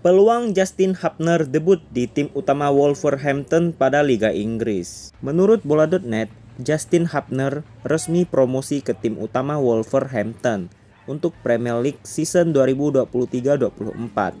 peluang Justin Hubner debut di tim utama Wolverhampton pada Liga Inggris. Menurut bola.net, Justin Hubner resmi promosi ke tim utama Wolverhampton untuk Premier League season 2023-24.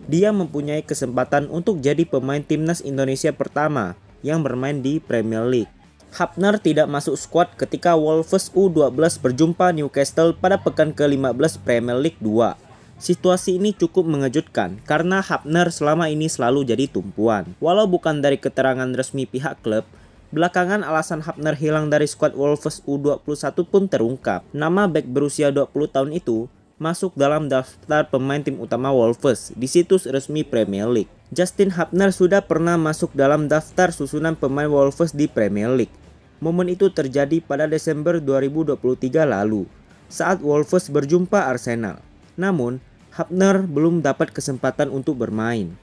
Dia mempunyai kesempatan untuk jadi pemain timnas Indonesia pertama yang bermain di Premier League. Hapner tidak masuk skuad ketika Wolves U12 berjumpa Newcastle pada pekan ke-15 Premier League 2. Situasi ini cukup mengejutkan karena Hapner selama ini selalu jadi tumpuan. Walau bukan dari keterangan resmi pihak klub, Belakangan alasan Hapner hilang dari skuad Wolves U21 pun terungkap. Nama back berusia 20 tahun itu masuk dalam daftar pemain tim utama Wolves di situs resmi Premier League. Justin Hapner sudah pernah masuk dalam daftar susunan pemain Wolves di Premier League. Momen itu terjadi pada Desember 2023 lalu saat Wolves berjumpa Arsenal. Namun, Hapner belum dapat kesempatan untuk bermain.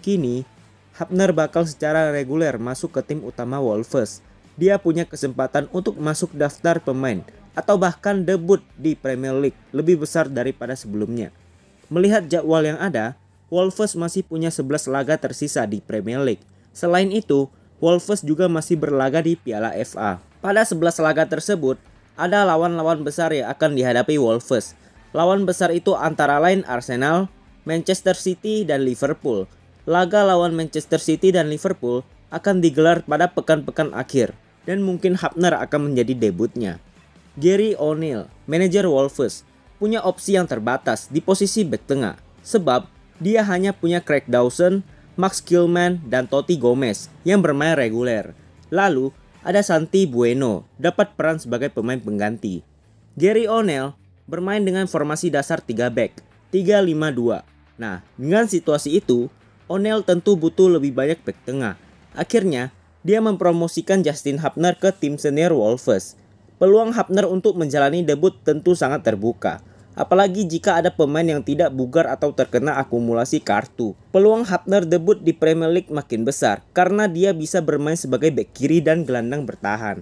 Kini, Hapner bakal secara reguler masuk ke tim utama Wolves. Dia punya kesempatan untuk masuk daftar pemain atau bahkan debut di Premier League lebih besar daripada sebelumnya. Melihat jadwal yang ada, Wolves masih punya 11 laga tersisa di Premier League. Selain itu, Wolves juga masih berlaga di Piala FA. Pada 11 laga tersebut, ada lawan-lawan besar yang akan dihadapi Wolves, Lawan besar itu antara lain Arsenal, Manchester City, dan Liverpool. Laga lawan Manchester City dan Liverpool akan digelar pada pekan-pekan akhir dan mungkin Hapner akan menjadi debutnya. Gary O'Neill, manajer Wolves, punya opsi yang terbatas di posisi back tengah sebab dia hanya punya Craig Dawson, Max Gilman, dan Totti Gomez yang bermain reguler. Lalu, ada Santi Bueno dapat peran sebagai pemain pengganti. Gary O'Neill bermain dengan formasi dasar 3 back, 3-5-2. Nah, dengan situasi itu, Onel tentu butuh lebih banyak back tengah. Akhirnya, dia mempromosikan Justin Hapner ke tim senior Wolves. Peluang Hapner untuk menjalani debut tentu sangat terbuka. Apalagi jika ada pemain yang tidak bugar atau terkena akumulasi kartu. Peluang Hapner debut di Premier League makin besar karena dia bisa bermain sebagai back kiri dan gelandang bertahan.